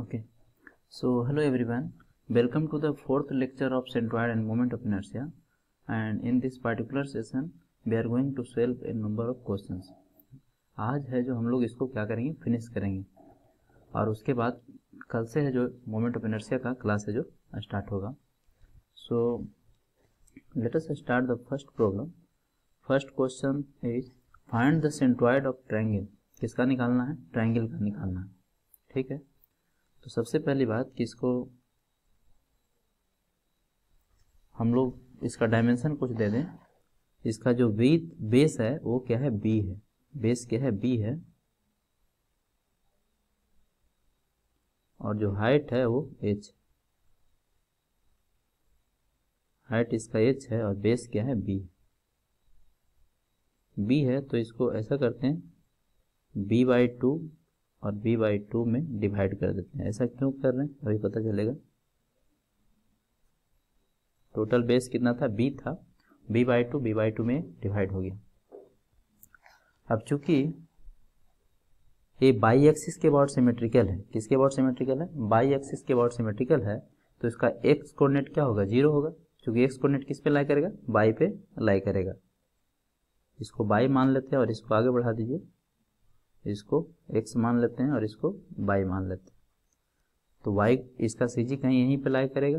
okay so hello everyone welcome to the fourth lecture of centroid and moment of inertia and in this particular session we are going to solve a number of questions आज है जो हम लोग इसको क्या करेंगे finish करेंगे और उसके बाद कल से है जो मोमेंट ऑफ इनर्सिया का क्लास है जो स्टार्ट होगा so let us start the first problem first question is find the centroid of triangle किसका निकालना है ट्रायंगल का निकालना है ठीक है तो सबसे पहली बात कि इसको हम लोग इसका डायमेंशन कुछ दे दें इसका जो बी बेस है वो क्या है बी है बेस क्या है बी है और जो हाइट है वो एच हाइट इसका एच है और बेस क्या है बी बी है तो इसको ऐसा करते हैं बी बाई टू और b बाई टू में डिवाइड कर देते हैं ऐसा क्यों कर रहे हैं अभी पता चलेगा टोटल बेस कितना था b था b by two B by two में डिवाइड हो गया अब चूंकि ये बाई एक्सिस के बॉर्ड सिमेट्रिकल है किसके बॉर्ड सिमेट्रिकल है बाई एक्सिस के बॉर्ड सिमेट्रिकल है तो इसका एक्स कोऑर्डिनेट क्या होगा जीरो होगा क्योंकि एक्स कोऑर्डिनेट किस पे लाई करेगा बाई पे लाई करेगा इसको बाई मान लेते हैं और इसको आगे बढ़ा दीजिए इसको एक्स मान लेते हैं और इसको वाई मान लेते हैं तो वाई इसका सी जी कहीं यहीं पर लाई करेगा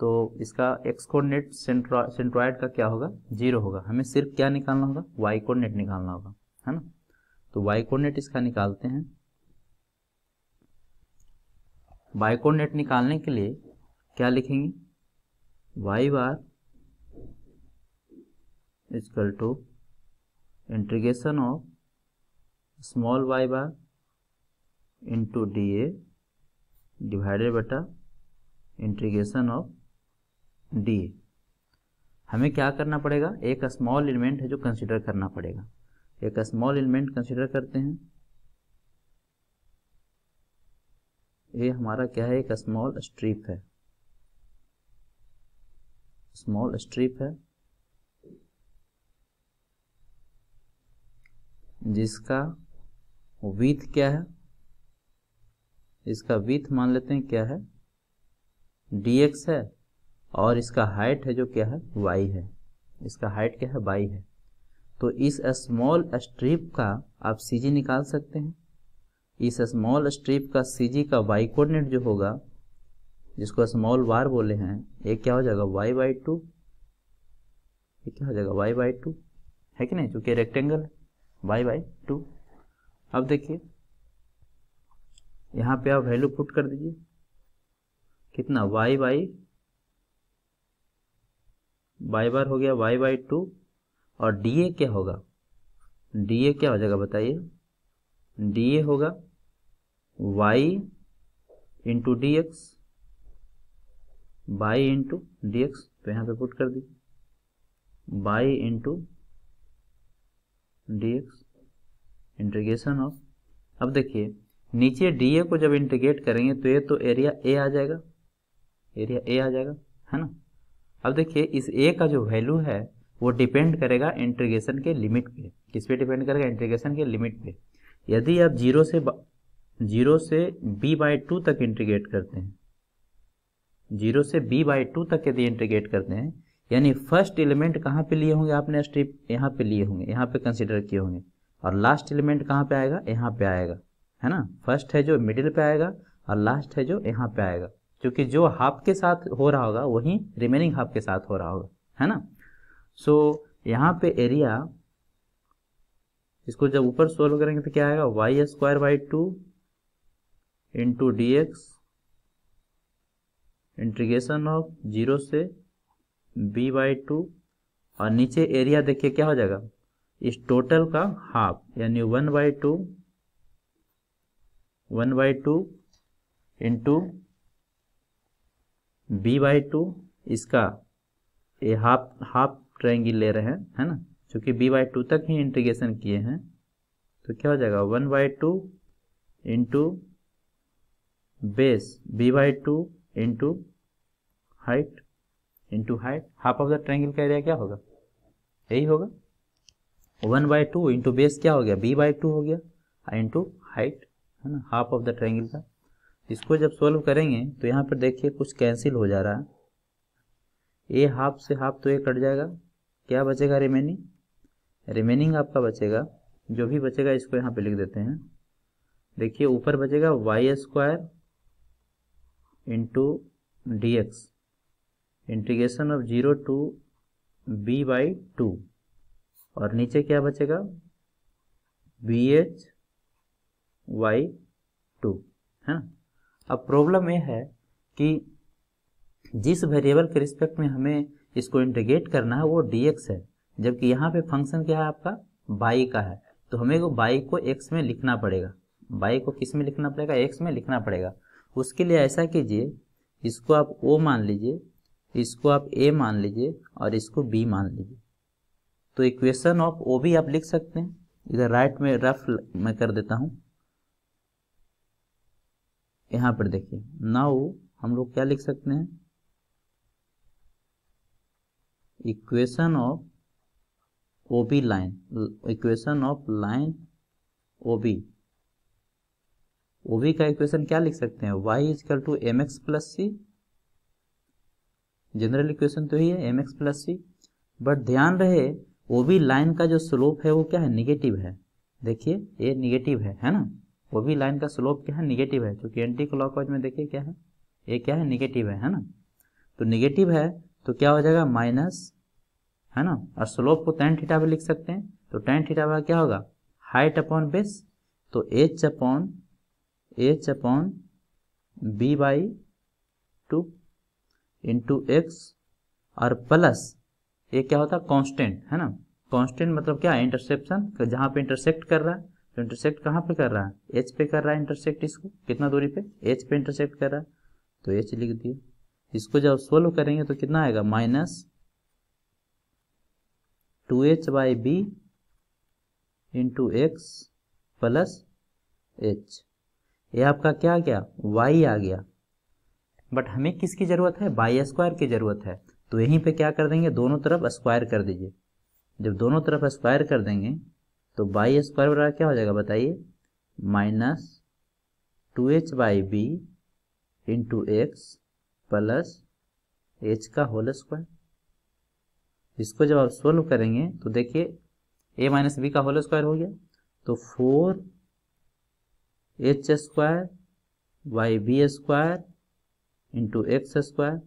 तो इसका एक्स कोऑर्डिनेट सेंट्रॉइड का क्या होगा जीरो होगा हमें सिर्फ क्या निकालना होगा वाई कोऑर्डिनेट निकालना होगा है ना तो वाई कोऑर्डिनेट इसका निकालते हैं वाई कोऑर्डिनेट निकालने के लिए क्या लिखेंगे Y bar is equal to integration of small Y bar into D A divided बटा इंट्रीग्रेशन ऑफ डी ए हमें क्या करना पड़ेगा एक स्मॉल एलिमेंट है जो कंसिडर करना पड़ेगा एक स्मॉल एलिमेंट कंसिडर करते हैं ये हमारा क्या है एक स्मॉल स्ट्रिप है स्मॉल स्ट्रिप है जिसका विथ क्या है इसका विथ मान लेते हैं क्या है dx है और इसका हाइट है जो क्या है y है इसका हाइट क्या है y है तो इस स्मॉल स्ट्रिप का आप cg निकाल सकते हैं इस स्मॉल स्ट्रिप का cg का y कोऑर्डिनेट जो होगा जिसको स्मॉल वार बोले हैं ये क्या हो जाएगा y बाई टू ये क्या हो जाएगा y बाई टू है कि नहीं चूंकि rectangle Y y by two अब देखिए यहाँ पे आप वैल्यू पुट कर दीजिए कितना वाई बाई बाई बार हो गया वाई बाई टू और डी ए क्या होगा डी ए क्या हो जाएगा बताइए डी ए होगा Y into D X Y into D X तो यहाँ पे पुट कर दीजिए Y into D X integration of अब देखिए नीचे डी ए को जब इंटीग्रेट करेंगे तो ये तो एरिया ए आ जाएगा एरिया ए आ जाएगा है ना अब देखिए इस ए का जो वैल्यू है वो डिपेंड करेगा इंटीग्रेशन के लिमिट पे किस पे डिपेंड करेगा इंटीग्रेशन के लिमिट पे यदि आप जीरो से जीरो से बी बाई टू तक इंटीग्रेट करते हैं जीरो से बी बाई टू तक यदि इंटीग्रेट करते हैं यानी फर्स्ट एलिमेंट कहाँ पे लिए होंगे आपने स्ट्रिप यहाँ पे लिए होंगे यहाँ पे कंसिडर किए होंगे और लास्ट एलिमेंट कहाँ पे आएगा यहाँ पे आएगा है ना फर्स्ट है जो मिडिल पे आएगा और लास्ट है जो यहाँ पे आएगा क्योंकि जो हाफ के साथ हो रहा होगा वही रिमेनिंग हाफ के साथ हो रहा होगा है ना सो so, यहाँ पे एरिया इसको जब ऊपर सोल्व करेंगे तो क्या आएगा Y square by two into D X integration of zero से बी बाई टू और नीचे एरिया देखिए क्या हो जाएगा इस टोटल का हाफ यानी one by two one by two into B by two इसका ये हाफ हाफ ट्रायंगल ले रहे हैं है ना क्योंकि बी बाई टू तक ही इंटीग्रेशन किए हैं तो क्या हो जाएगा one by two into base B by two into height into height half of the triangle का एरिया क्या होगा यही होगा one by two into base क्या हो गया बी बाई टू हो गया इंटू हाइट है ना हाफ ऑफ द ट्राइंगल का इसको जब सोल्व करेंगे तो यहाँ पर देखिए कुछ कैंसिल हो जा रहा है ए हाफ से हाफ तो ये कट जाएगा क्या बचेगा रिमेनिंग रिमेनिंग आपका बचेगा जो भी बचेगा इसको यहाँ पे लिख देते हैं देखिए ऊपर बचेगा Y square into D X integration of zero to B by two और नीचे क्या बचेगा बी एच वाई टू है ना अब प्रॉब्लम यह है कि जिस वेरिएबल के रिस्पेक्ट में हमें इसको इंटीग्रेट करना है वो डी एक्स है जबकि यहाँ पे फंक्शन क्या है आपका बाई का है तो हमें को बाई को एक्स में लिखना पड़ेगा बाई को किस में लिखना पड़ेगा एक्स में लिखना पड़ेगा उसके लिए ऐसा कीजिए इसको आप ओ मान लीजिए इसको आप ए मान लीजिए और इसको बी मान लीजिए तो इक्वेशन ऑफ ओ भी आप लिख सकते हैं इधर राइट में रफ मैं कर देता हूं यहां पर देखिए नाउ हम लोग क्या लिख सकते हैं equation of O B line equation of line O B O B का इक्वेशन क्या लिख सकते हैं Y is equal to M X plus C general equation तो ही है M X plus C but ध्यान रहे ओ बी लाइन का जो स्लोप है वो क्या है निगेटिव है देखिए ये निगेटिव है है ना ओ बी लाइन का स्लोप क्या है निगेटिव है क्योंकि एंटी क्लॉकवाइज में देखिए क्या है ये क्या है निगेटिव है है ना तो निगेटिव है तो क्या हो जाएगा माइनस है ना और स्लोप को टेन थीटा भी लिख सकते हैं तो टेन थीटा वाला क्या होगा हाइट अपॉन बेस तो H upon H upon B by two into X और प्लस ये क्या होता है कॉन्स्टेंट है ना कॉन्स्टेंट मतलब क्या है इंटरसेप्शन जहाँ पे इंटरसेक्ट कर रहा है तो इंटरसेक्ट कहाँ पे कर रहा है एच पे कर रहा है इंटरसेक्ट इसको कितना दूरी पे एच पे इंटरसेक्ट कर रहा है तो एच लिख दिए इसको जब सोल्व करेंगे तो कितना आएगा minus two H by B into X plus H ये आपका क्या क्या वाई आ गया बट हमें किसकी ज़रूरत है बाई स्क्वायर की ज़रूरत है तो यहीं पे क्या कर देंगे दोनों तरफ स्क्वायर कर दीजिए जब दोनों तरफ स्क्वायर कर देंगे तो बाई स्क्वायर बराबर क्या हो जाएगा बताइए minus two H by B into X plus H का होल स्क्वायर इसको जब आप सोल्व करेंगे तो देखिए ए माइनस बी का होल स्क्वायर हो गया तो four H square Y B square into X square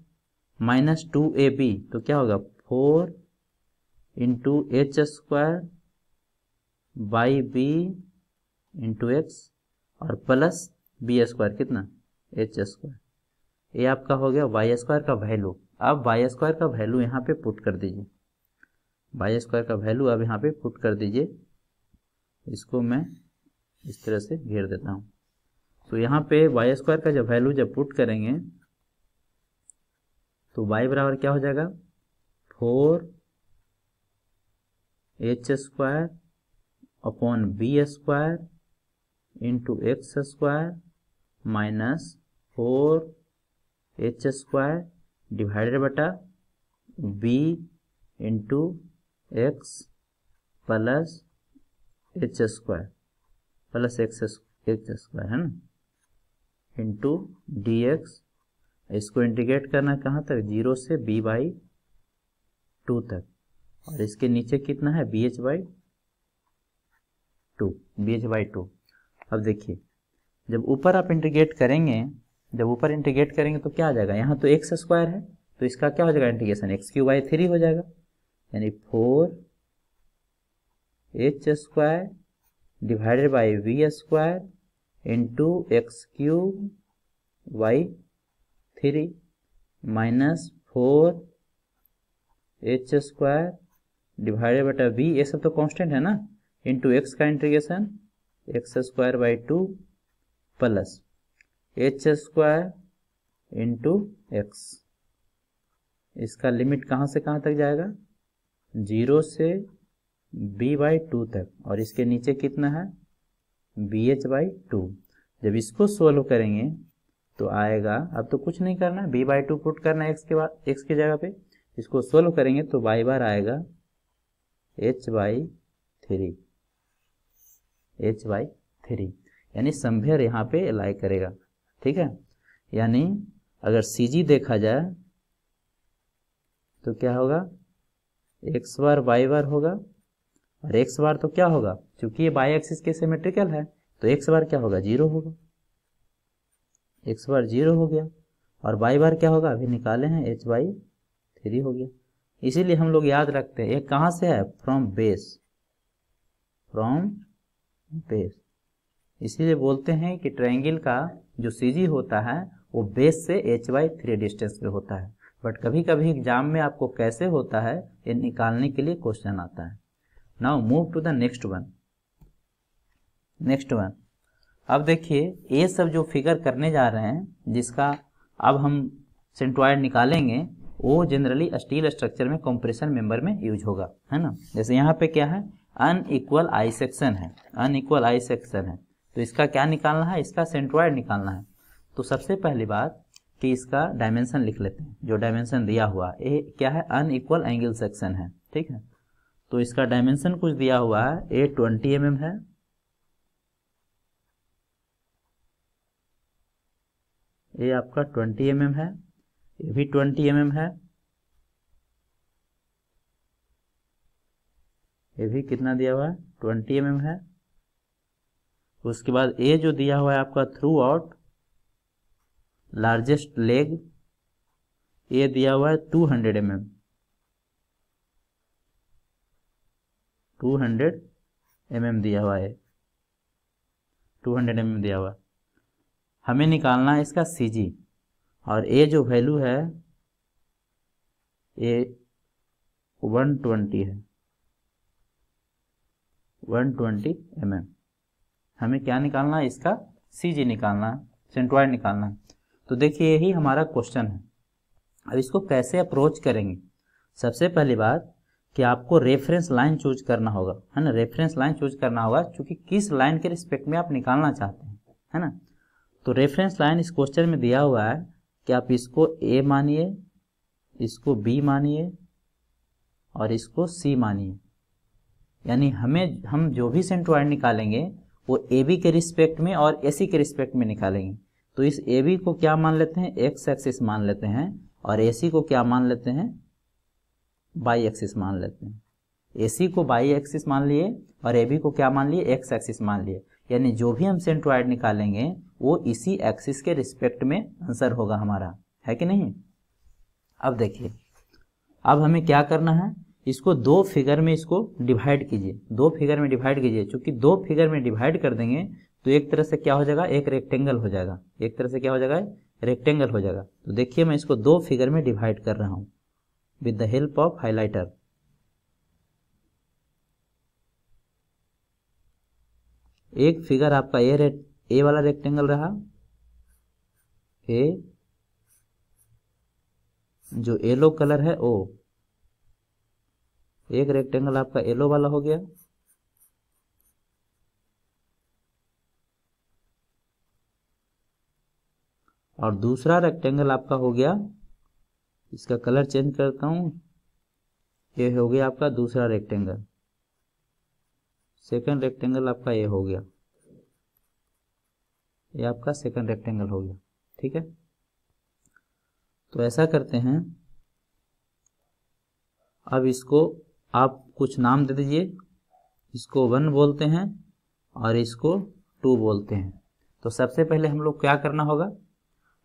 minus two A B तो क्या होगा four into H square by B into X और प्लस बी स्क्वायर कितना एच स्क्वायर ये आपका हो गया वाई स्क्वायर का वैल्यू अब वाई स्क्वायर का वैल्यू यहाँ पे पुट कर दीजिए वाई स्क्वायर का वैल्यू अब यहाँ पे पुट कर दीजिए इसको मैं इस तरह से घेर देता हूँ तो यहाँ पे वाई स्क्वायर का जब वैल्यू जब पुट करेंगे तो y बराबर क्या हो जाएगा four H square upon B square into X square minus four H square divided बटा B into X plus H square plus X H square है ना इंटू डी एक्स इसको इंटीग्रेट करना कहाँ तक जीरो से बी बाई टू तक और इसके नीचे कितना है B H by two B H by two अब देखिए जब ऊपर आप इंटीग्रेट करेंगे जब ऊपर इंटीग्रेट करेंगे तो क्या आ जाएगा यहाँ तो एक्स स्क्वायर है तो इसका क्या हो जाएगा integration X cube by three हो जाएगा यानी four H square divided by V square into X cube Y three minus four H square divided बटा बी ये सब तो कांस्टेंट है ना इनटू एक्स का integration X square by two plus H square into X इसका limit कहाँ से कहाँ तक जाएगा जीरो से बी बाई टू तक और इसके नीचे कितना है बी एच बाई टू जब इसको सोल्व करेंगे तो आएगा अब तो कुछ नहीं करना बी बाई टू पुट करना है एक्स के बाद एक्स की जगह पे इसको सोल्व करेंगे तो बाई बार आएगा H by three H by three यानी संभेर यहाँ पे लाई करेगा ठीक है यानी अगर जी देखा जाए तो क्या होगा एक्स बार वाई बार होगा और एक्स बार तो क्या होगा क्योंकि ये बाई एक्सिस के सिमेट्रिकल है तो एक्स बार क्या होगा जीरो होगा एक्स बार जीरो हो गया और y बार क्या होगा अभी निकाले हैं एच बाई थ्री हो गया इसीलिए हम लोग याद रखते हैं ये कहाँ से है फ्रॉम बेस फ्रॉम बेस इसीलिए बोलते हैं कि ट्रायंगल का जो सी होता है वो बेस से एच बाई थ्री डिस्टेंस पे होता है बट कभी कभी एग्जाम में आपको कैसे होता है ये निकालने के लिए क्वेश्चन आता है now move to the next one next one अब देखिए ये सब जो फिगर करने जा रहे हैं जिसका अब हम सेंट्रॉयड निकालेंगे वो जनरली स्टील स्ट्रक्चर में कंप्रेशन मेंबर में यूज होगा है ना जैसे यहाँ पे क्या है अनइक्वल आई सेक्शन है अनइक्वल आई सेक्शन है तो इसका क्या निकालना है इसका सेंट्रॉयड निकालना है तो सबसे पहली बात कि इसका डायमेंशन लिख लेते हैं जो डायमेंशन दिया हुआ ये क्या है अनइक्वल एंगल सेक्शन है ठीक है तो इसका डायमेंशन कुछ दिया हुआ है ए ट्वेंटी एम एम है ये आपका 20 एम mm है ये भी 20 एम mm है ये भी कितना दिया हुआ है 20 एम mm है उसके बाद ए जो दिया हुआ है आपका थ्रू आउट लार्जेस्ट लेग ये दिया हुआ है 200 hundred M M two hundred M M दिया हुआ है टू हंड्रेड एम एम दिया हुआ है हमें निकालना है इसका सी जी और ए जो वैल्यू है ए वन ट्वेंटी है वन ट्वेंटी एम एम हमें क्या निकालना है इसका सी जी निकालना है सेंट्रॉइड निकालना है तो देखिए यही हमारा क्वेश्चन है अब इसको कैसे अप्रोच करेंगे सबसे पहली बात कि आपको रेफरेंस लाइन चूज करना होगा है ना रेफरेंस लाइन चूज करना होगा क्योंकि किस लाइन के रिस्पेक्ट में आप निकालना चाहते हैं है ना तो रेफरेंस लाइन इस क्वेश्चन में दिया हुआ है कि आप इसको ए मानिए इसको बी मानिए और इसको सी मानिए यानी हमें हम जो भी सेंट्रॉइड निकालेंगे वो ए बी के रिस्पेक्ट में और ए सी के रिस्पेक्ट में निकालेंगे तो इस ए बी को क्या मान लेते हैं एक्स एक्सिस मान लेते हैं और ए सी को क्या मान लेते हैं बाई एक्सिस मान लेते हैं ए सी को बाई एक्सिस मान लिए और ए बी को क्या मान लिए एक्स एक्सिस मान लिए यानी जो भी हम सेंट्रोइड निकालेंगे वो इसी एक्सिस के रिस्पेक्ट में आंसर होगा हमारा है कि नहीं अब देखिए अब हमें क्या करना है इसको दो फिगर में इसको डिवाइड कीजिए दो फिगर में डिवाइड कीजिए चूंकि दो फिगर में डिवाइड कर देंगे तो एक तरह से क्या हो जाएगा एक रेक्टेंगल हो जाएगा एक तरह से क्या हो जाएगा रेक्टेंगल हो जाएगा तो देखिए मैं इसको दो फिगर में डिवाइड कर रहा हूँ with the help of highlighter एक फिगर आपका ये ए वाला रेक्टेंगल रहा ए जो येलो कलर है ओ एक रेक्टेंगल आपका येलो वाला हो गया और दूसरा रेक्टेंगल आपका हो गया इसका कलर चेंज करता हूं ये हो गया आपका दूसरा रेक्टेंगल सेकंड रेक्टेंगल आपका ये हो गया ये आपका सेकंड रेक्टेंगल हो गया ठीक है तो ऐसा करते हैं अब इसको आप कुछ नाम दे दीजिए इसको वन बोलते हैं और इसको टू बोलते हैं तो सबसे पहले हम लोग क्या करना होगा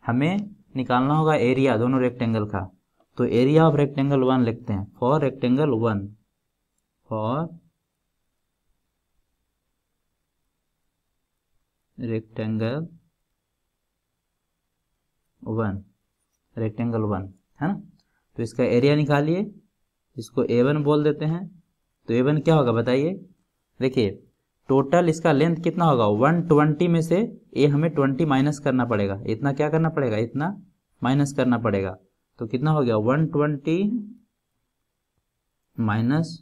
हमें निकालना होगा एरिया दोनों रेक्टेंगल का तो एरिया ऑफ रेक्टेंगल वन लिखते हैं for rectangle one for rectangle one rectangle one है ना तो इसका एरिया निकालिए इसको ए वन बोल देते हैं तो ए वन क्या होगा बताइए देखिए टोटल इसका लेंथ कितना होगा वन ट्वेंटी में से ए हमें ट्वेंटी माइनस करना पड़ेगा इतना क्या करना पड़ेगा इतना माइनस करना पड़ेगा तो कितना हो गया वन ट्वेंटी माइनस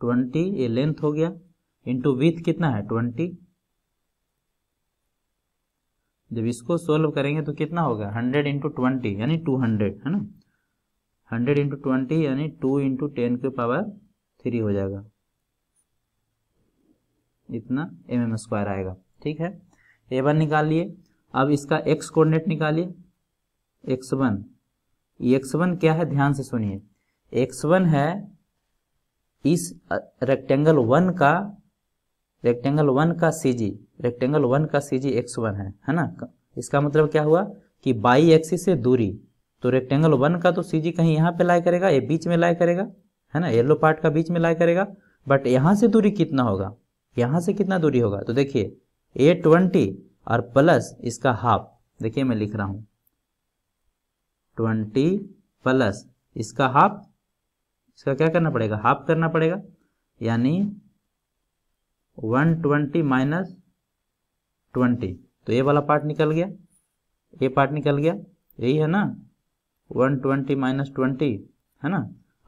ट्वेंटी ये लेंथ हो गया इंटू विथ कितना है ट्वेंटी जब इसको सोल्व करेंगे तो कितना होगा हंड्रेड इंटू ट्वेंटी यानी टू हंड्रेड है ना हंड्रेड इंटू ट्वेंटी यानी टू इंटू टेन के पावर थ्री हो जाएगा इतना एम एम स्क्वायर आएगा ठीक है ए वन निकाल लिए अब इसका एक्स कोऑर्डिनेट निकालिए एक्स वन एक्स वन क्या है ध्यान से सुनिए एक्स वन है इस रेक्टेंगल वन का रेक्टेंगल वन का सी जी रेक्टेंगल वन का सी जी एक्स वन है है ना इसका मतलब क्या हुआ कि बाई एक्सिस से दूरी तो रेक्टेंगल वन का तो सी जी कहीं यहाँ पे लाई करेगा ये बीच में लाई करेगा है ना येलो पार्ट का बीच में लाई करेगा बट यहाँ से दूरी कितना होगा यहाँ से कितना दूरी होगा तो देखिए ए ट्वेंटी और प्लस इसका हाफ देखिए मैं लिख रहा हूँ ट्वेंटी प्लस इसका हाफ इसका क्या करना पड़ेगा हाफ करना पड़ेगा यानी वन ट्वेंटी माइनस ट्वेंटी तो ये वाला पार्ट निकल गया ये पार्ट निकल गया यही है ना वन ट्वेंटी माइनस ट्वेंटी है ना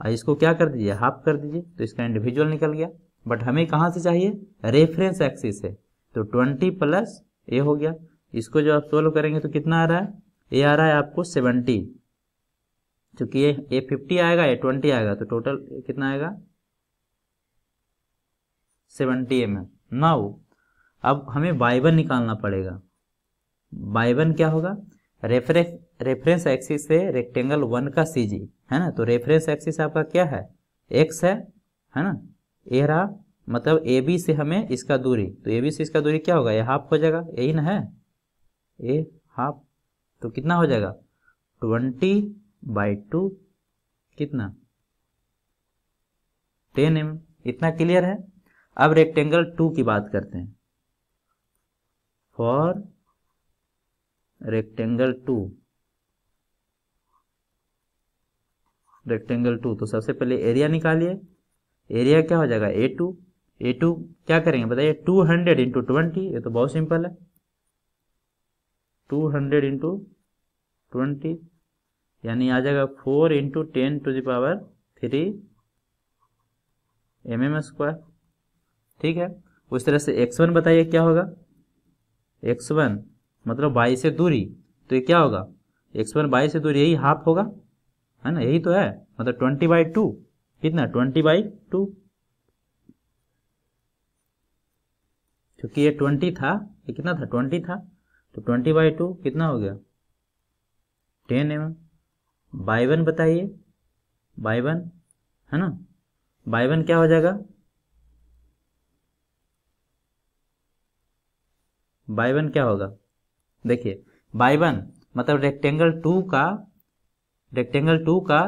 और इसको क्या कर दीजिए हाफ कर दीजिए तो इसका इंडिविजुअल निकल गया बट हमें कहाँ से चाहिए रेफरेंस एक्सिस है तो ट्वेंटी प्लस ए हो गया इसको जब आप सोल्व करेंगे तो कितना आ रहा है ए आ रहा है आपको सेवेंटी क्योंकि ये ए फिफ्टी आएगा ए ट्वेंटी आएगा तो टोटल कितना आएगा सेवेंटी एम एम नाउ अब हमें बाइबन निकालना पड़ेगा बाइबन क्या होगा रेफरेंस रेफरेंस एक्सिस से रेक्टेंगल वन का सी जी है ना तो रेफरेंस एक्सिस आपका क्या है एक्स है है ना ए रहा मतलब ए बी से हमें इसका दूरी तो ए बी से इसका दूरी क्या होगा ये हाफ हो जाएगा यही ना है ए हाफ तो कितना हो जाएगा ट्वेंटी बाई टू कितना टेन एम इतना क्लियर है अब रेक्टेंगल टू की बात करते हैं for rectangle two rectangle two तो सबसे पहले एरिया निकालिए एरिया क्या हो जाएगा ए टू ए टू क्या करेंगे बताइए टू हंड्रेड इंटू ट्वेंटी ये तो बहुत सिंपल है टू हंड्रेड इंटू ट्वेंटी यानी आ जाएगा four into ten to power three M M square ठीक है उस तरह से एक्स वन बताइए क्या होगा एक्स वन मतलब बाई से दूरी तो ये क्या होगा एक्स वन बाई से दूरी यही हाफ होगा है ना यही तो है मतलब ट्वेंटी बाई टू कितना ट्वेंटी बाई टू क्योंकि ये ट्वेंटी था ये कितना था ट्वेंटी था तो ट्वेंटी बाई टू कितना हो गया टेन एम बाई वन बताइए बाई वन है ना बाई वन क्या हो जाएगा बाई वन क्या होगा देखिए बाई वन मतलब रेक्टेंगल टू का रेक्टेंगल टू का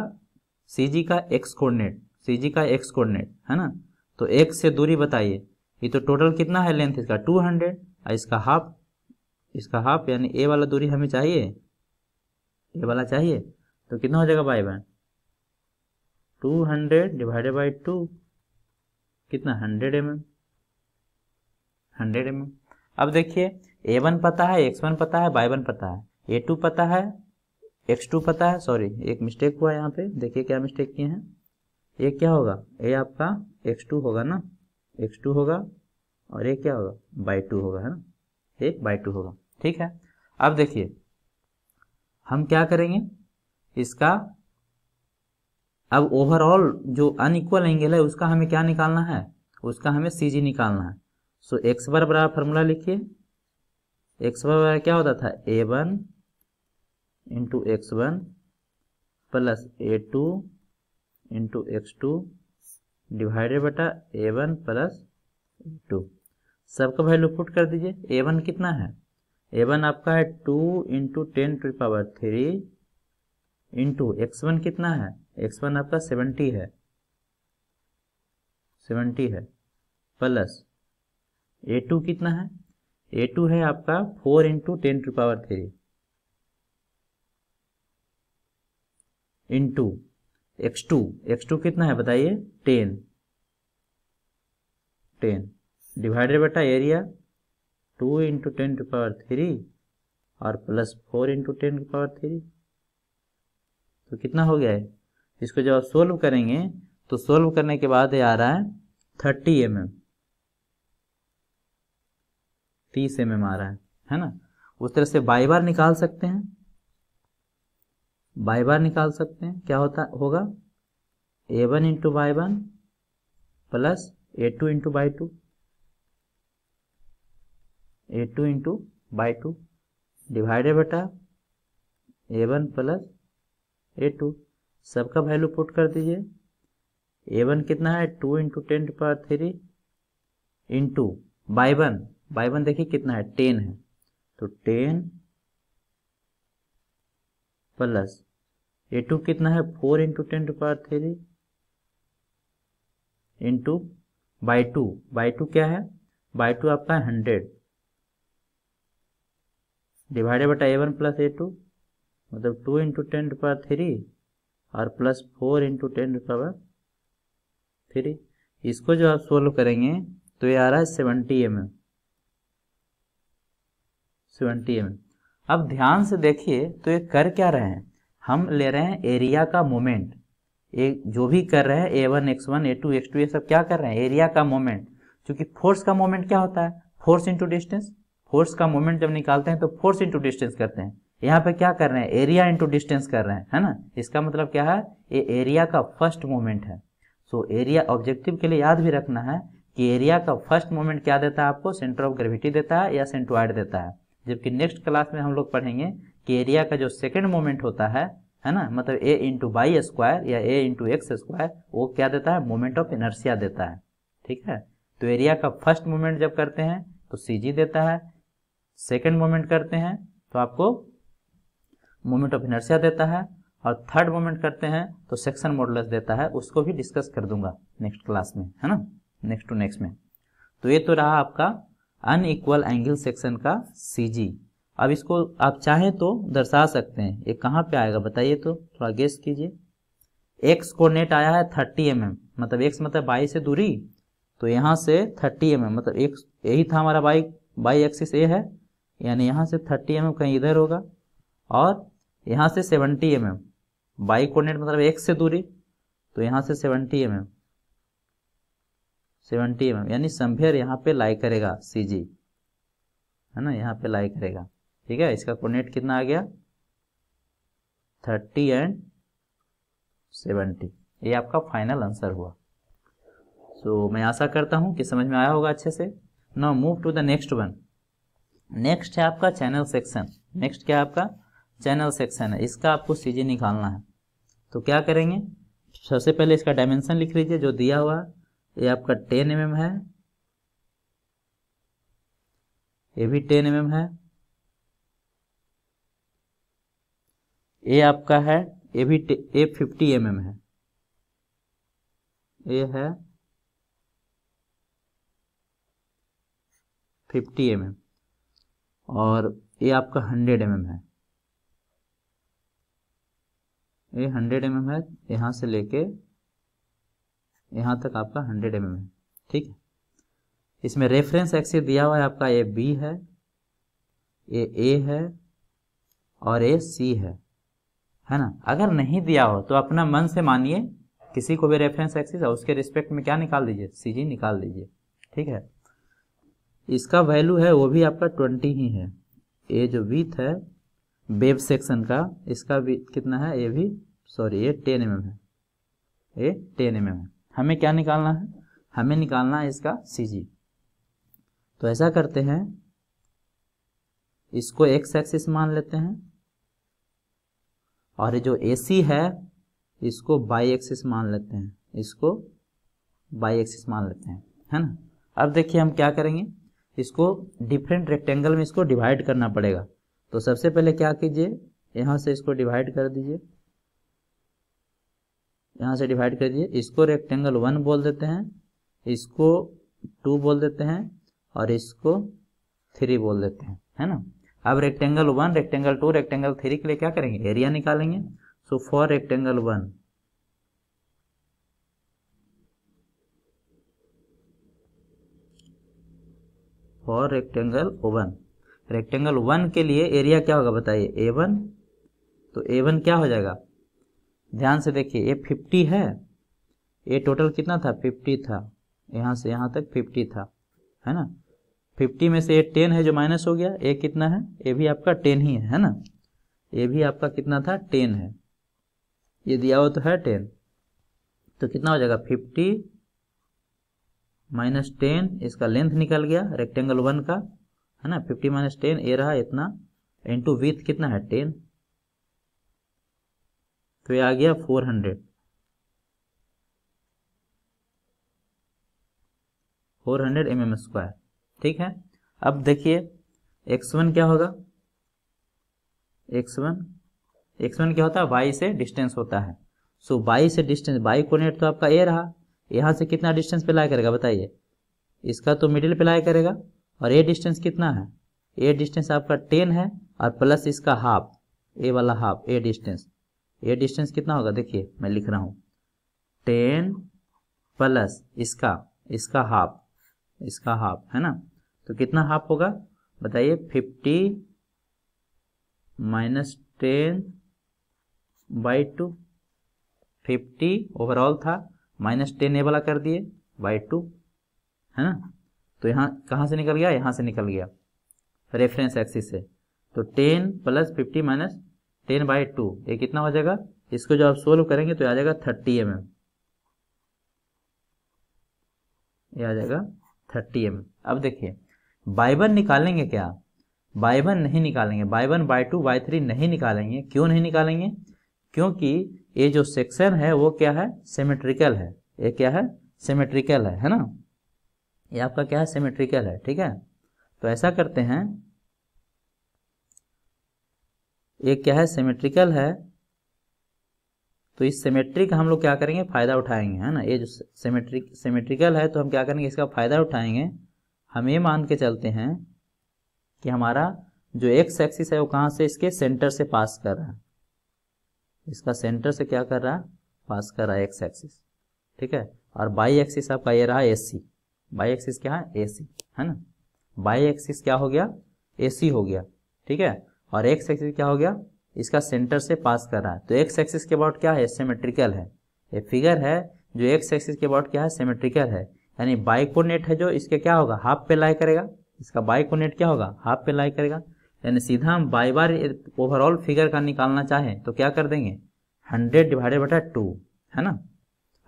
सी जी का एक्स कोऑर्डिनेट सी का एक्स कोऑर्डिनेट है ना तो एक्स से दूरी बताइए ये तो टोटल कितना है लेंथ इसका टू हंड्रेड और इसका हाफ इसका हाफ यानी ए वाला दूरी हमें चाहिए ए वाला चाहिए तो कितना हो जाएगा Y one two hundred divided by two कितना hundred M M hundred M M अब देखिए ए वन पता है एक्स वन पता है बाई वन पता है ए टू पता है एक्स टू पता है सॉरी एक मिस्टेक हुआ यहाँ पे देखिए क्या मिस्टेक किए हैं ये क्या होगा ए आपका एक्स टू होगा ना एक्स टू होगा और ये क्या होगा बाई टू होगा है ना एक बाई टू होगा ठीक है अब देखिए हम क्या करेंगे इसका अब ओवरऑल जो अनइक्वल एंगल है उसका हमें क्या निकालना है उसका हमें सी जी निकालना है सो एक्स बार बराबर फार्मूला लिखिए एक्स बार बराबर क्या होता था A one into x one plus A two into x two divided बटा A one plus A two सबका वैल्यू पुट कर दीजिए ए वन कितना है ए वन आपका है two into ten to power three into x one कितना है एक्स वन आपका सेवेंटी है सेवेंटी है प्लस ए टू कितना है ए टू है आपका four into ten to power three into x two x two कितना है बताइए टेन टेन डिवाइडेड बेटा area two into ten to power three और plus four into ten to power three तो कितना हो गया है इसको जब आप सोल्व करेंगे तो सोल्व करने के बाद ये आ रहा है थर्टी एम एम तीस एम एम आ रहा है है ना उस तरह से बाई बार निकाल सकते हैं बाई बार निकाल सकते हैं क्या होता होगा A one into by one plus A two into by two A two into by two divided बटा A one plus A two सबका वैल्यू पुट कर दीजिए ए वन कितना है two into ten power three into by one Y one देखिए कितना है ten है तो टेन प्लस ए टू कितना है four into ten to power three into by two by two क्या है बाई टू आपका हंड्रेड डिवाइडेड बटा A one plus A two मतलब two into ten to power three और plus four into ten to power three इसको जो आप solve करेंगे तो ये आ रहा है seventy m m seventy m अब ध्यान से देखिए तो ये कर क्या रहे हैं हम ले रहे हैं एरिया का मोमेंट एक जो भी कर रहे हैं A one x one A two x two ये सब क्या कर रहे हैं एरिया का मोमेंट क्योंकि फोर्स का मोमेंट क्या होता है फोर्स इंटू डिस्टेंस फोर्स का मोमेंट जब निकालते हैं तो फोर्स इंटू डिस्टेंस करते हैं यहाँ पे क्या कर रहे हैं एरिया इंटू डिस्टेंस कर रहे हैं है ना इसका मतलब क्या है ये एरिया का फर्स्ट मोमेंट है सो एरिया ऑब्जेक्टिव के लिए याद भी रखना है कि एरिया का फर्स्ट मोमेंट क्या देता है आपको सेंटर ऑफ ग्रेविटी देता है या सेंट्रॉइड देता है जबकि नेक्स्ट क्लास में हम लोग पढ़ेंगे कि एरिया का जो सेकेंड मोमेंट होता है है ना मतलब ए इंटू बाई स्क्वायर या ए इंटू एक्स स्क्वायर वो क्या देता है मोमेंट ऑफ इनर्सिया देता है ठीक है तो एरिया का फर्स्ट मोमेंट जब करते हैं तो सी देता है सेकेंड मोमेंट करते हैं तो आपको मोमेंट ऑफ इनर्सिया देता है और थर्ड मोमेंट करते हैं तो सेक्शन मॉडल्स देता है उसको भी डिस्कस कर दूंगा नेक्स्ट क्लास में है ना नेक्स्ट टू नेक्स्ट में तो ये तो रहा आपका अनइक्वल एंगल सेक्शन का सी अब इसको आप चाहें तो दर्शा सकते हैं ये कहाँ पे आएगा बताइए तो थोड़ा गेस कीजिए एक्स कोऑर्डिनेट आया है 30 एम mm, मतलब एक्स मतलब बाई से दूरी तो यहाँ से 30 एम mm, मतलब एक यही था हमारा बाई बाई एक्सिस ए है यानी यहाँ से 30 एम mm कहीं इधर होगा और यहाँ से 70 एम mm, बाई कोऑर्डिनेट मतलब एक्स से दूरी तो यहाँ से seventy m mm, seventy m यानी संभेर यहाँ पे लाई करेगा सी जी है ना यहाँ पे लाई करेगा ठीक है इसका कोर्डिनेट कितना आ गया थर्टी एंड सेवेंटी ये आपका फाइनल आंसर हुआ सो so, मैं आशा करता हूँ कि समझ में आया होगा अच्छे से no move to the next one next है आपका चैनल सेक्शन नेक्स्ट क्या है आपका चैनल सेक्शन है इसका आपको सीजी निकालना है तो क्या करेंगे सबसे पहले इसका डायमेंशन लिख लीजिए जो दिया हुआ है ये आपका टेन एम mm है ये भी टेन एम mm है ये आपका है ये भी ये फिफ्टी एम mm है ये है फिफ्टी एम mm और ये आपका हंड्रेड एम mm है ये हंड्रेड एम mm है यहां से लेके यहाँ तक आपका हंड्रेड एम है ठीक है इसमें रेफरेंस एक्सिस दिया हुआ है आपका ए बी है ए ए है और ए सी है है ना अगर नहीं दिया हो तो अपना मन से मानिए किसी को भी रेफरेंस एक्सिस है उसके रिस्पेक्ट में क्या निकाल दीजिए सी जी निकाल दीजिए ठीक है इसका वैल्यू है वो भी आपका ट्वेंटी ही है ए जो वीथ है बेब सेक्शन का इसका वीथ कितना है ए भी sorry A ten m mm है ए टेन एम mm है हमें क्या निकालना है हमें निकालना है इसका सी तो ऐसा करते हैं इसको एक्स एक्सिस मान लेते हैं और जो ए सी है इसको बाई एक्सिस मान लेते हैं इसको बाई एक्सिस मान लेते हैं है ना अब देखिए हम क्या करेंगे इसको डिफरेंट रेक्टेंगल में इसको डिवाइड करना पड़ेगा तो सबसे पहले क्या कीजिए यहाँ से इसको डिवाइड कर दीजिए यहाँ से डिवाइड कर दिए इसको रेक्टेंगल वन बोल देते हैं इसको टू बोल देते हैं और इसको थ्री बोल देते हैं है ना अब rectangle one rectangle two rectangle three के लिए क्या करेंगे एरिया निकालेंगे so for rectangle one for rectangle one rectangle one के लिए एरिया क्या होगा बताइए ए वन तो ए वन क्या हो जाएगा ध्यान से देखिए ये फिफ्टी है ये टोटल कितना था फिफ्टी था यहाँ से यहाँ तक फिफ्टी था है ना फिफ्टी में से ये टेन है जो माइनस हो गया ये कितना है ये भी आपका टेन ही है है ना ये भी आपका कितना था टेन है ये दिया हुआ तो है टेन तो कितना हो जाएगा फिफ्टी माइनस टेन इसका लेंथ निकल गया रेक्टेंगल वन का है ना फिफ्टी माइनस टेन ए रहा इतना इंटू विथ कितना है टेन तो ये आ गया four hundred four hundred M M square ठीक है अब देखिए एक्स वन क्या होगा एक्स वन एक्स वन क्या होता है वाई से डिस्टेंस होता है सो so, वाई से डिस्टेंस वाई कोऑर्डिनेट तो आपका ए रहा यहां से कितना डिस्टेंस पे लाया करेगा बताइए इसका तो मिडिल पे लाया करेगा और ए डिस्टेंस कितना है ए डिस्टेंस आपका टेन है और प्लस इसका हाफ ए वाला हाफ ए डिस्टेंस ये डिस्टेंस कितना होगा देखिए मैं लिख रहा हूँ टेन प्लस इसका इसका हाफ इसका हाफ है ना तो कितना हाफ होगा बताइए fifty minus ten by two fifty overall था माइनस टेन ए वाला कर दिए बाई टू है ना तो यहाँ कहाँ से निकल गया यहाँ से निकल गया रेफरेंस एक्सिस से तो ten plus fifty minus ten by two ये कितना हो जाएगा इसको जब आप सोल्व करेंगे तो आ जाएगा थर्टी एम एम ये आ जाएगा थर्टी एम अब देखिए बाई वन निकालेंगे क्या बाई वन नहीं निकालेंगे y one by two y three नहीं निकालेंगे क्यों नहीं निकालेंगे क्योंकि ये जो सेक्शन है वो क्या है सिमेट्रिकल है ये क्या है सिमेट्रिकल है है ना ये आपका क्या है सिमेट्रिकल है ठीक है तो ऐसा करते हैं ये क्या है सिमेट्रिकल है तो इस सिमेट्री का हम लोग क्या करेंगे फ़ायदा उठाएंगे है ना ये जो सिमेट्रिक सिमेट्रिकल है तो हम क्या करेंगे इसका फ़ायदा उठाएंगे हम ये मान के चलते हैं कि हमारा जो एक्स एक्सिस है वो कहाँ से इसके सेंटर से पास कर रहा है इसका सेंटर से क्या कर रहा है पास कर रहा है एक्स एक्सिस ठीक है और बाई एक्सिस आपका ये रहा ए सी बाई एक्सिस क्या है ए सी है ना बाई एक्सिस क्या हो गया ए सी हो गया ठीक है और एक्स एक्सिस क्या हो गया इसका सेंटर से पास कर रहा है तो एक्स एक्सिस के अबाउट क्या है सेमेट्रिकल है ये फिगर है जो एक्स एक्सिस के अबाउट क्या है सेमेट्रिकल है यानी बाइकोनेट है जो इसके क्या होगा हाफ पे लाई करेगा इसका बाइकोनेट क्या होगा हाफ पे लाई करेगा यानी सीधा हम बाई बार ओवरऑल फिगर का निकालना चाहें तो क्या कर देंगे हंड्रेड डिवाइडेड बटा टू है ना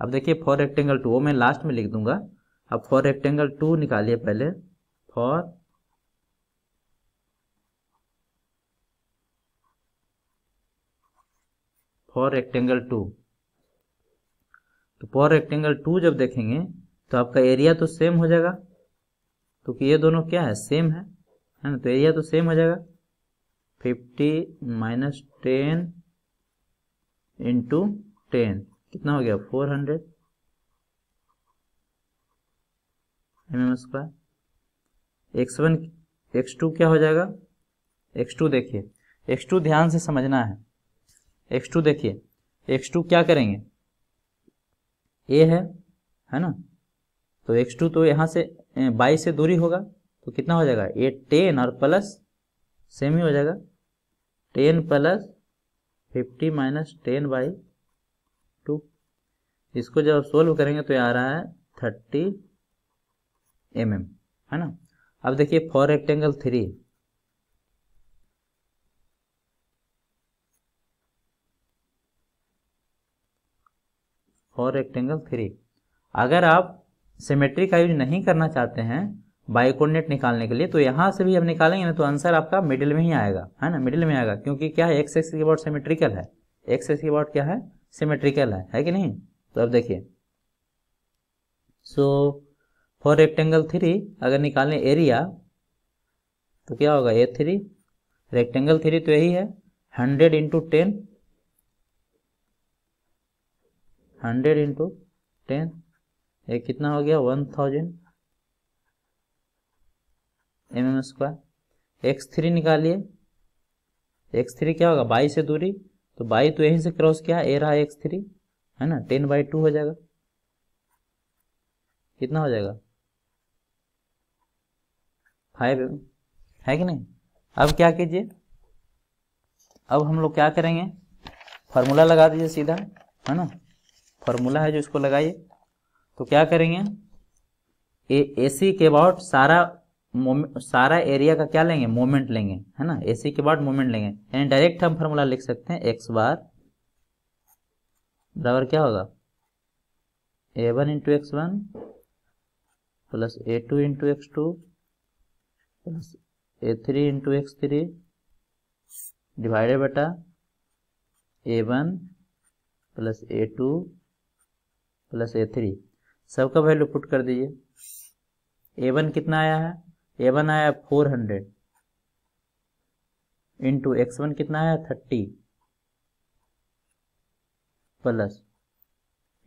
अब देखिए फोर रेक्टेंगल टू वो मैं लास्ट में लिख दूंगा अब फोर रेक्टेंगल टू निकालिए पहले फोर फॉर रेक्टेंगल टू तो फॉर रेक्टेंगल टू जब देखेंगे तो आपका एरिया तो सेम हो जाएगा क्योंकि तो ये दोनों क्या है सेम है है ना तो एरिया तो सेम हो जाएगा fifty minus ten into ten कितना हो गया four hundred M M square x one x two क्या हो जाएगा एक्स टू देखिए एक्स टू ध्यान से समझना है एक्स टू देखिए एक्स टू क्या करेंगे ए है है ना तो एक्स टू तो यहाँ से बाईस से दूरी होगा तो कितना हो जाएगा ए टेन और प्लस सेम ही हो जाएगा ten plus fifty minus ten by two इसको जब सोल्व करेंगे तो ये आ रहा है थर्टी एम mm, है ना अब देखिए फॉर रेक्टेंगल थ्री और रेक्टेंगल थ्री अगर आप सिमेट्री का यूज नहीं करना चाहते हैं बायोकोर्डिनेट निकालने के लिए तो यहाँ से भी हम निकालेंगे ना तो आंसर आपका मिडिल में ही आएगा है ना मिडिल में आएगा क्योंकि क्या है एक्स एक्स की अबाउट सिमेट्रिकल है एक्स एक्स की अबाउट क्या है सिमेट्रिकल है है कि नहीं तो अब देखिए सो फॉर रेक्टेंगल थ्री अगर निकालें एरिया तो क्या होगा ए थ्री रेक्टेंगल थ्री तो यही है hundred into ten hundred into ten ये कितना हो गया one thousand m M square x three निकालिए एक्स थ्री क्या होगा बाई से दूरी तो बाई तो यहीं से क्रॉस किया ए रहा एक्स थ्री है ना टेन बाई टू हो जाएगा कितना हो जाएगा फाइव है कि नहीं अब क्या कीजिए अब हम लोग क्या करेंगे फार्मूला लगा दीजिए सीधा है ना फॉर्मूला है जो इसको लगाइए तो क्या करेंगे ए सी के अबाउट सारा सारा एरिया का क्या लेंगे मोमेंट लेंगे है ना ए सी के अबाउट मोमेंट लेंगे यानी डायरेक्ट हम फॉर्मूला लिख सकते हैं एक्स बार बराबर क्या होगा A one into x one plus A two into x two plus A three into x three divided बटा A one plus A two plus A three सबका वैल्यू पुट कर दीजिए ए वन कितना आया है ए वन आया four hundred into x one कितना आया थर्टी प्लस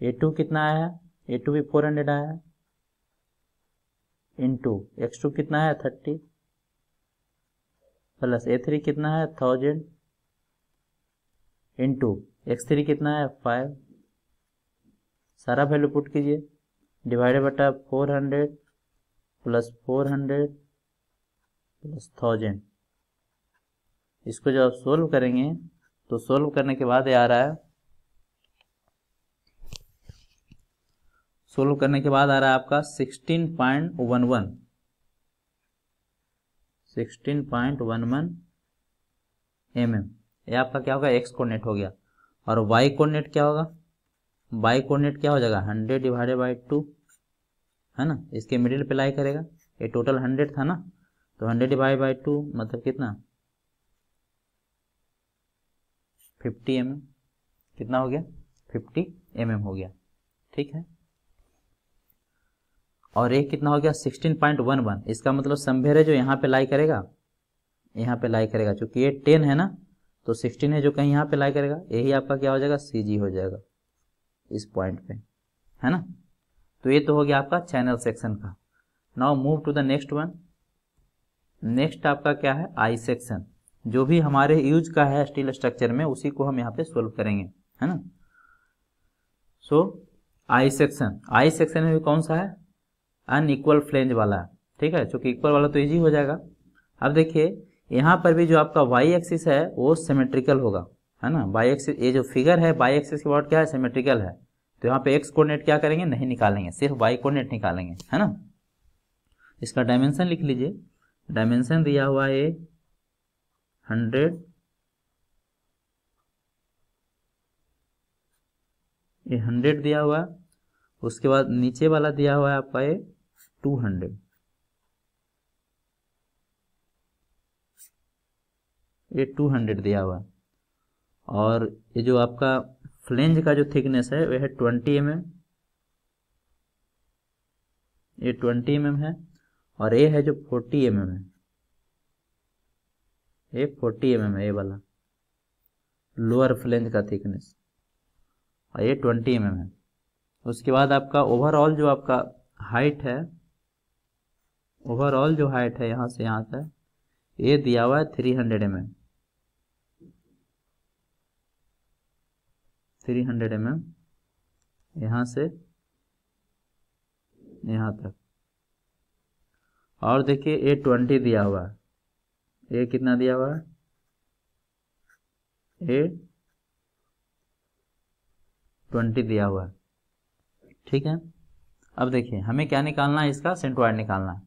ए टू कितना आया है ए टू भी फोर हंड्रेड आया है इंटू एक्स टू कितना है थर्टी प्लस ए थ्री कितना है थाउजेंड इंटू एक्स थ्री कितना है फाइव सारा वैल्यू पुट कीजिए डिवाइडेड बटा four hundred plus four hundred plus thousand इसको जब आप सोल्व करेंगे तो सोल्व करने के बाद ये आ रहा है सोल्व करने के बाद आ रहा है आपका sixteen point one one sixteen point one one m m ये आपका क्या होगा एक्स कोऑर्डिनेट हो गया और वाई कोऑर्डिनेट क्या होगा बाई कोऑर्डिनेट क्या हो जाएगा हंड्रेड डिवाइडेड बाई टू है ना इसके मिडिल पे लाई करेगा ये टोटल हंड्रेड था ना तो हंड्रेड डिवाइड बाई टू मतलब कितना फिफ्टी एम एम कितना हो गया फिफ्टी एम एम हो गया ठीक है और एक कितना हो गया सिक्सटीन पॉइंट वन वन इसका मतलब संभेर है जो यहाँ पे लाई करेगा यहाँ पे लाई करेगा चूंकि ये टेन है ना तो सिक्सटीन है जो कहीं यहाँ पे लाई करेगा यही आपका क्या हो जाएगा सी जी हो जाएगा इस पॉइंट पे है ना तो ये तो हो गया आपका चैनल सेक्शन का now move to the next one next आपका क्या है आई सेक्शन जो भी हमारे यूज का है स्टील स्ट्रक्चर में उसी को हम यहाँ पे सोल्व करेंगे है ना सो आई सेक्शन आई सेक्शन में भी कौन सा है अनइक्वल फ्लेंज वाला है ठीक है चूंकि इक्वल वाला तो इजी हो जाएगा अब देखिए यहाँ पर भी जो आपका वाई एक्सिस है वो सिमेट्रिकल होगा है ना बाई एक्सिस ये जो फिगर है बाई एक्सिस की वाट क्या है सिमेट्रिकल है तो यहाँ पे एक्स कोऑर्डिनेट क्या करेंगे नहीं निकालेंगे सिर्फ वाई कोऑर्डिनेट निकालेंगे है ना इसका डायमेंशन लिख लीजिए डायमेंशन दिया हुआ है हंड्रेड ये हंड्रेड दिया हुआ उसके बाद नीचे वाला दिया हुआ है आपका ये टू हंड्रेड ये टू हंड्रेड दिया हुआ है और ये जो आपका फ्लेंज का जो थिकनेस है वह है ट्वेंटी एम एम ये ट्वेंटी एम एम है और ये है जो फोर्टी एम एम है ये फोर्टी एम mm है ये वाला लोअर फ्लेंज का थिकनेस और ये ट्वेंटी एम mm है उसके बाद आपका ओवरऑल जो आपका हाइट है ओवरऑल जो हाइट है यहाँ से यहाँ तक ये दिया हुआ है three hundred M m three hundred M m यहाँ से यहाँ तक और देखिए ए ट्वेंटी दिया हुआ है ए कितना दिया हुआ है ए ट्वेंटी दिया हुआ है ठीक है अब देखिए हमें क्या निकालना है इसका सेंटोइड निकालना है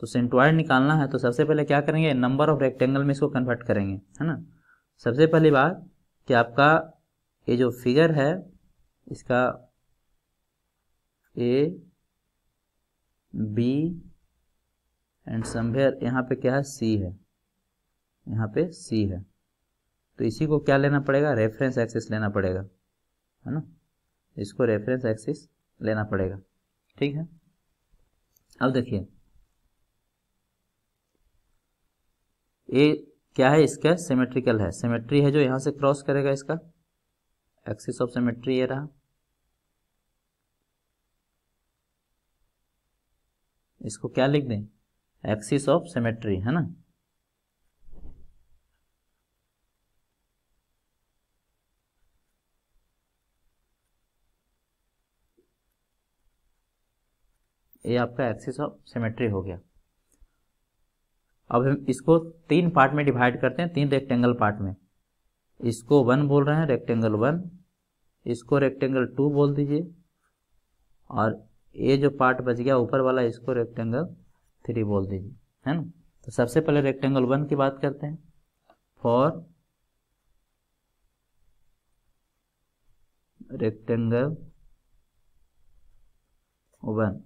तो सेंटोइड निकालना है तो सबसे पहले क्या करेंगे नंबर ऑफ रेक्टेंगल में इसको कन्वर्ट करेंगे है ना सबसे पहली बात कि आपका ये जो फिगर है इसका ए बी एंड समवेयर यहाँ पे क्या है सी है यहाँ पे सी है तो इसी को क्या लेना पड़ेगा रेफरेंस एक्सिस लेना पड़ेगा है ना इसको रेफरेंस एक्सिस लेना पड़ेगा ठीक है अब देखिए ए क्या है इसका सिमेट्रिकल है सिमेट्री है जो यहाँ से क्रॉस करेगा इसका एक्सिस ऑफ सिमेट्री ये रहा इसको क्या लिख दें एक्सिस ऑफ सिमेट्री है ना ये आपका एक्सिस ऑफ सिमेट्री हो गया अब हम इसको तीन पार्ट में डिवाइड करते हैं तीन रेक्टेंगल पार्ट में इसको वन बोल रहे हैं रेक्टेंगल वन इसको रेक्टेंगल टू बोल दीजिए और ये जो पार्ट बच गया ऊपर वाला इसको रेक्टेंगल थ्री बोल दीजिए है ना तो सबसे पहले रेक्टेंगल वन की बात करते हैं for rectangle one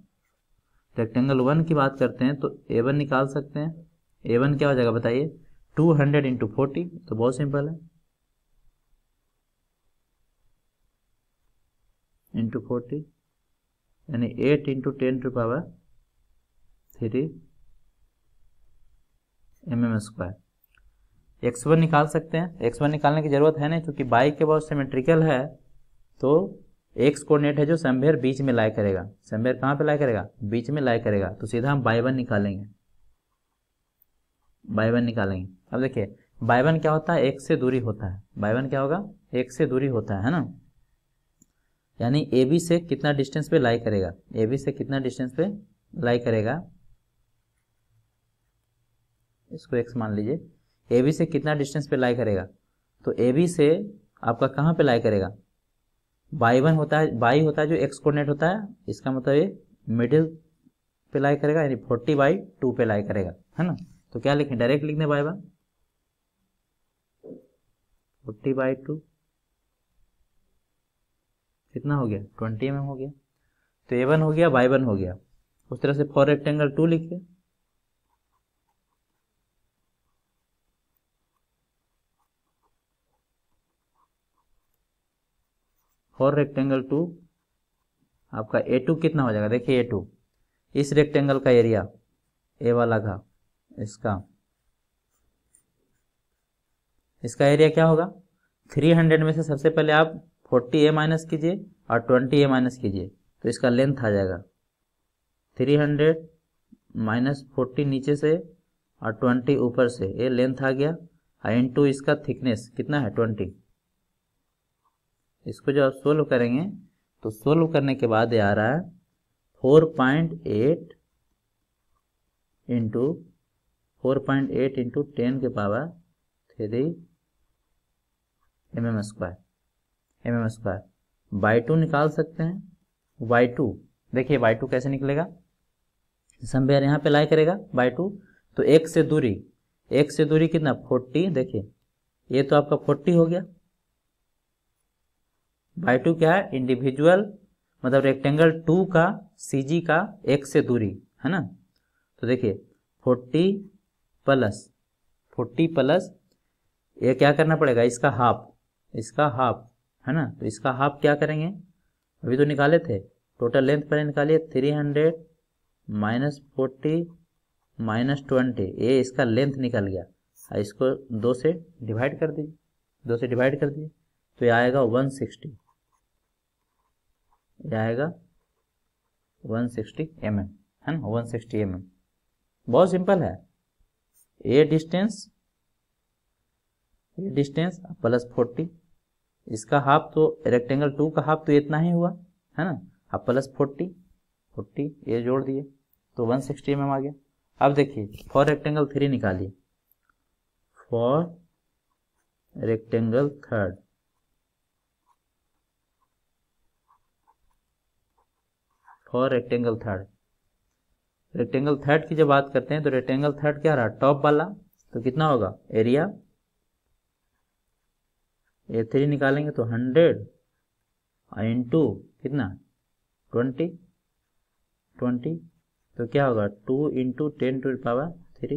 rectangle one की बात करते हैं तो ए वन निकाल सकते हैं ए वन क्या हो जाएगा बताइए टू हंड्रेड इंटू फोर्टी तो बहुत सिंपल है इंटू फोर्टी यानी eight into ten to power three M M square x one निकाल सकते हैं एक्स वन निकालने की जरूरत है नहीं क्योंकि बाइक के बाद सिमेट्रिकल है तो एक्स कोऑर्डिनेट है जो समवेयर बीच में लाई करेगा समवेयर कहाँ पे लाई करेगा बीच में लाई करेगा तो सीधा हम बाई वन निकालेंगे बाई वन निकालेंगे अब देखिए बाई वन क्या होता है एक से दूरी होता है बाई वन क्या होगा एक से दूरी होता है ना यानी ए बी से कितना डिस्टेंस पे लाई करेगा ए बी से कितना डिस्टेंस पे लाई करेगा इसको एक्स मान लीजिए ए बी से कितना डिस्टेंस पे लाई करेगा तो ए बी से आपका कहाँ पे लाई करेगा बाई वन होता है बाई होता है जो एक्स कोऑर्डिनेट होता है इसका मतलब ये मिडिल पे लाई करेगा यानी फोर्टी बाई टू पे लाई करेगा है ना तो क्या लिखें डायरेक्ट लिखने y one forty by two कितना हो गया ट्वेंटी एम हो गया तो ए वन हो गया बाई वन हो गया उस तरह से फॉर रेक्टेंगल टू लिखिए फॉर रेक्टेंगल टू आपका ए टू कितना हो जाएगा देखिए ए टू इस रेक्टेंगल का एरिया ए वाला का इसका इसका एरिया क्या होगा थ्री हंड्रेड में से सबसे पहले आप फोर्टी ए माइनस कीजिए और ट्वेंटी ए माइनस कीजिए तो इसका लेंथ आ जाएगा थ्री हंड्रेड माइनस फोर्टी नीचे से और ट्वेंटी ऊपर से ये लेंथ आ गया और इंटू इसका थिकनेस कितना है ट्वेंटी इसको जब आप सोल्व करेंगे तो सोल्व करने के बाद ये आ रहा है four point eight into four point eight into ten के power three M M square m M square y two निकाल सकते हैं वाई टू देखिए वाई टू कैसे निकलेगा समवेयर यहाँ पे लाई करेगा वाई टू तो एक से दूरी एक से दूरी कितना फोर्टी देखिए ये तो आपका फोर्टी हो गया बाई टू क्या है इंडिविजुअल मतलब रेक्टेंगल टू का सी का एक से दूरी है ना तो देखिए फोर्टी प्लस फोर्टी प्लस ये क्या करना पड़ेगा इसका हाफ इसका हाफ है ना तो इसका हाफ क्या करेंगे अभी तो निकाले थे टोटल लेंथ पहले निकालिए three hundred minus forty minus twenty ये इसका लेंथ निकल गया इसको दो से डिवाइड कर दीजिए दो से डिवाइड कर दीजिए तो ये आएगा वन सिक्सटी ये आएगा वन सिक्सटी एम एम है ना वन सिक्सटी एम एम बहुत सिंपल है ये डिस्टेंस ये डिस्टेंस प्लस फोर्टी इसका हाफ तो रेक्टेंगल टू का हाफ तो इतना ही हुआ है ना अब प्लस फोर्टी फोर्टी ये जोड़ दिए तो वन सिक्सटी में आ गया अब देखिए फॉर रेक्टेंगल थ्री निकालिए for rectangle third for rectangle third rectangle third की जब बात करते हैं तो रेक्टेंगल थर्ड क्या रहा टॉप वाला तो कितना होगा एरिया ए थ्री निकालेंगे तो हंड्रेड इंटू कितना ट्वेंटी ट्वेंटी तो क्या होगा two into ten to power three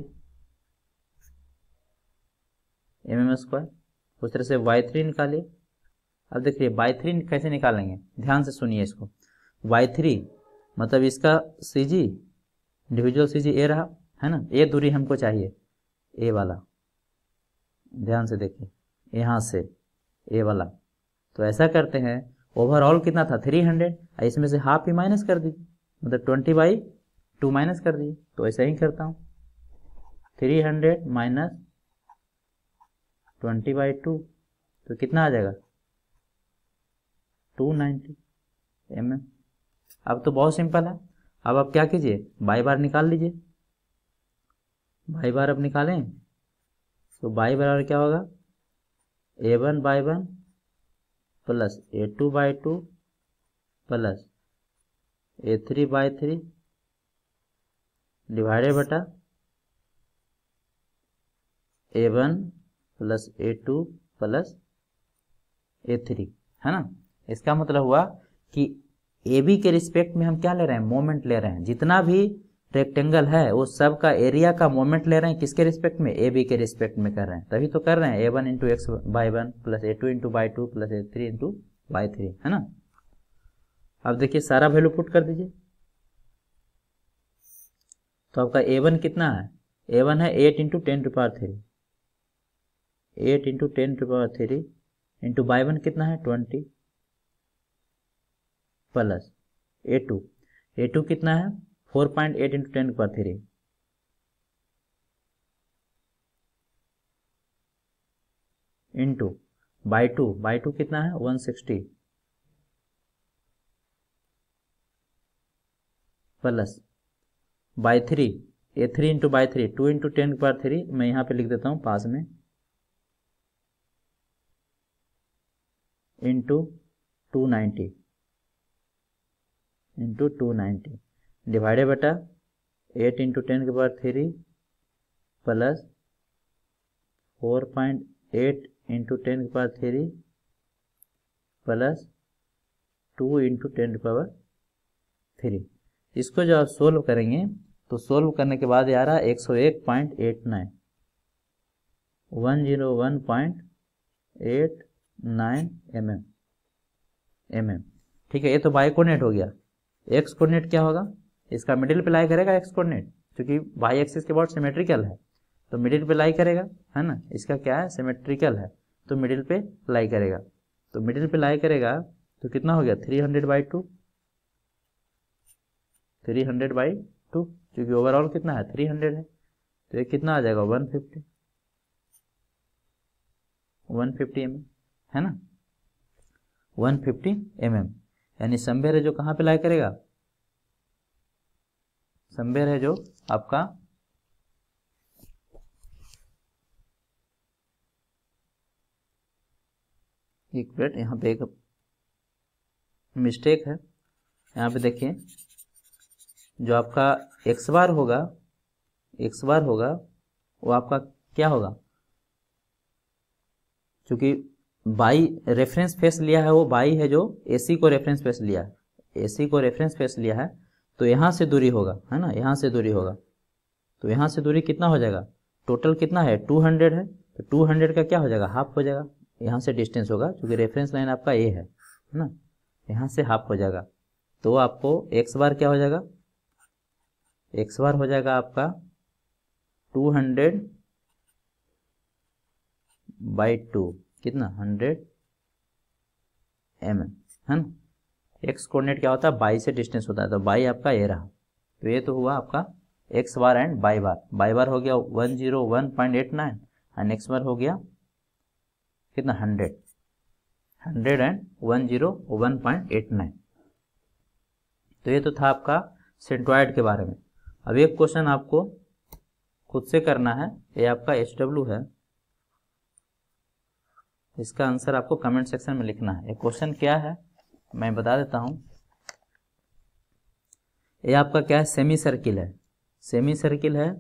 M M square उस तरह से वाई थ्री निकालिए अब देखिए वाई थ्री कैसे निकालेंगे ध्यान से सुनिए इसको वाई थ्री मतलब इसका सी जी इंडिविजुअल सी जी ए रहा है ना ए दूरी हमको चाहिए ए वाला ध्यान से देखिए यहाँ से ए वाला तो ऐसा करते हैं ओवरऑल कितना था थ्री हंड्रेड इसमें से हाफ ही माइनस कर दीजिए मतलब ट्वेंटी बाई टू माइनस कर दीजिए तो ऐसा ही करता हूँ three hundred minus twenty by two तो कितना आ जाएगा टू नाइन्टी एम एम अब तो बहुत सिंपल है अब आप क्या कीजिए बाई बार निकाल लीजिए बाई बार अब निकालें तो बाई बार क्या होगा A one y one plus A two y two plus A three y three divided बटा A one plus A two plus A three है ना इसका मतलब हुआ कि ए बी के रिस्पेक्ट में हम क्या ले रहे हैं मोमेंट ले रहे हैं जितना भी रेक्टेंगल है वो सब का एरिया का मोमेंट ले रहे हैं किसके रिस्पेक्ट में ए बी के रिस्पेक्ट में कर रहे हैं तभी तो कर रहे हैं A one into x y one plus A two into by two plus A three into y three है ना अब देखिए सारा वैल्यू पुट कर दीजिए तो आपका ए वन कितना है ए वन है eight into ten to power three eight into ten to power three into by one कितना है twenty plus A two A two कितना है four point eight into ten पर three into by two by two कितना है one sixty plus y three A three into y three two into ten पर three मैं यहां पे लिख देता हूं पास में into two ninety into two ninety divided बटा एट इंटू टेन के power three plus four point eight into ten के power three plus two into ten के पावर थ्री इसको जब आप सोल्व करेंगे तो सोल्व करने के बाद यार एक सौ एक point eight nine one zero one point eight nine m m m m ठीक है ये तो बाई कोऑर्डिनेट हो गया एक्स कोऑर्डिनेट क्या होगा इसका मिडिल पे लाई करेगा एक्स कोऑर्डिनेट क्योंकि वाई एक्सिस के बहुत सिमेट्रिकल है तो मिडिल पे लाई करेगा है ना इसका क्या है सिमेट्रिकल है तो मिडिल पे लाई करेगा तो मिडिल पे लाई करेगा तो कितना हो गया three hundred by two three hundred by two क्योंकि ओवरऑल कितना है थ्री हंड्रेड है तो ये कितना आ जाएगा one fifty one fifty m है ना वन फिफ्टी एम एम यानी संभेर जो कहाँ पे लाई करेगा संबेर है जो आपका एक मिनट यहाँ पे एक मिस्टेक है यहाँ पे देखिए जो आपका एक्स बार होगा एक्स बार होगा वो आपका क्या होगा क्योंकि बाई रेफरेंस फेस लिया है वो बाई है जो एसी को रेफरेंस फेस लिया है एसी को रेफरेंस फेस लिया है तो यहाँ से दूरी होगा है ना यहाँ से दूरी होगा तो यहाँ से दूरी कितना हो जाएगा टोटल कितना है टू हंड्रेड है तो टू हंड्रेड का क्या हो जाएगा हाफ हो जाएगा यहाँ से डिस्टेंस होगा क्योंकि रेफरेंस लाइन आपका ए है ना यहाँ से हाफ हो जाएगा तो आपको एक्स बार क्या हो जाएगा एक्स बार हो जाएगा आपका टू हंड्रेड बाई टू कितना हंड्रेड एम है ना एक्स कोऑर्डिनेट क्या होता है बाई से डिस्टेंस होता है तो बाई आपका ए रहा तो ये तो हुआ आपका x bar and y bar y bar हो गया one zero one point eight nine and x bar हो गया कितना hundred hundred and one zero one point eight nine तो ये तो था आपका सेंट्रॉइड के बारे में अब एक क्वेश्चन आपको खुद से करना है ये आपका एच डब्ल्यू है इसका आंसर आपको कमेंट सेक्शन में लिखना है एक क्वेश्चन क्या है मैं बता देता हूँ ये आपका क्या है सेमी सर्किल है सेमी सर्किल है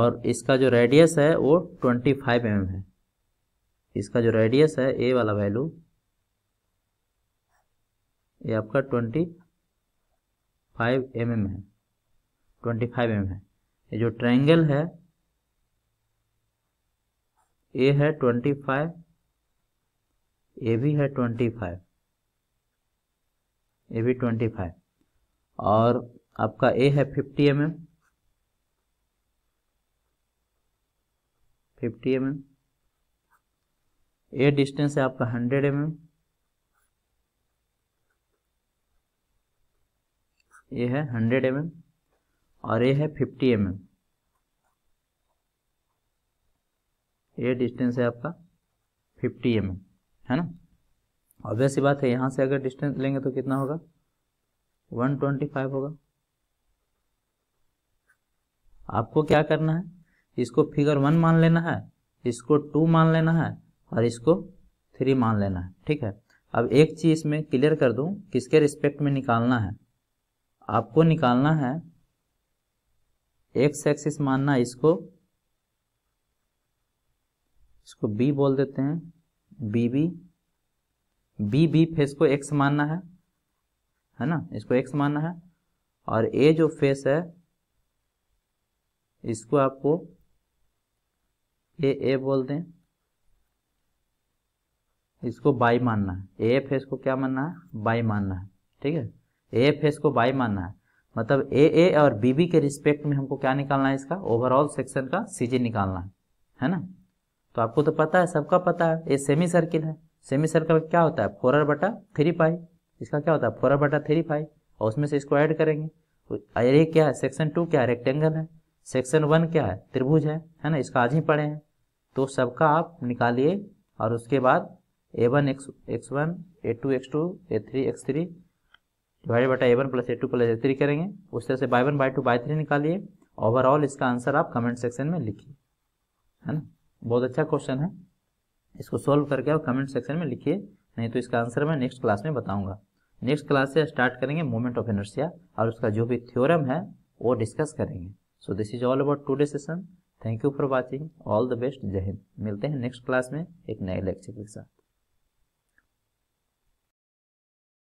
और इसका जो रेडियस है वो 25 फाइव mm है इसका जो रेडियस है ए वाला वैल्यू ये आपका 25 फाइव mm है 25 फाइव mm है ये जो ट्रायंगल है ए है 25 ए भी है 25 ये भी ट्वेंटी फाइव और आपका ए है fifty m m fifty m m A distance है आपका हंड्रेड एम एम ये है हंड्रेड एम एम और ए है fifty m m A distance है आपका फिफ्टी एम एम है ना ऑब्वियस ही बात है यहाँ से अगर डिस्टेंस लेंगे तो कितना होगा 125 होगा आपको क्या करना है इसको फिगर वन मान लेना है इसको टू मान लेना है और इसको थ्री मान लेना है ठीक है अब एक चीज में क्लियर कर दूं किसके रिस्पेक्ट में निकालना है आपको निकालना है एक्स एक्सिस मानना इसको इसको बी बोल देते हैं B B B B face को एक्स मानना है है ना इसको एक्स मानना है और ए जो फेस है इसको आपको ए ए बोल दें इसको बाई मानना है ए फेस को क्या मानना है बाई मानना है ठीक है ए फेस को बाई मानना है मतलब ए ए और बी बी के रिस्पेक्ट में हमको क्या निकालना है इसका ओवरऑल सेक्शन का सीजे निकालना है है ना तो आपको तो पता है सबका पता है ये सेमी सर्किल है सेमी सर्कल क्या होता है फोर आर बटा थ्री पाई इसका क्या होता है फोर आर बटा थ्री पाई और उसमें से इसको ऐड करेंगे एरिया क्या है सेक्शन टू क्या है रेक्टेंगल है सेक्शन वन क्या है त्रिभुज है है ना इसका आज ही पढ़े हैं तो सबका आप निकालिए और उसके बाद A one x x one A two x two A three x three divide बटा A one plus A two plus A three करेंगे उस तरह से y one by two y three निकालिए ओवरऑल इसका आंसर आप कमेंट सेक्शन में लिखिए है ना बहुत अच्छा क्वेश्चन है इसको सॉल्व करके आप कमेंट सेक्शन में लिखिए नहीं तो इसका आंसर मैं नेक्स्ट क्लास में बताऊंगा नेक्स्ट क्लास से स्टार्ट करेंगे मोमेंट ऑफ इनर्सिया और उसका जो भी थ्योरम है वो डिस्कस करेंगे so this is all about today session thank you for watching all the best Jai Hind मिलते हैं नेक्स्ट क्लास में एक नए लेक्चर के साथ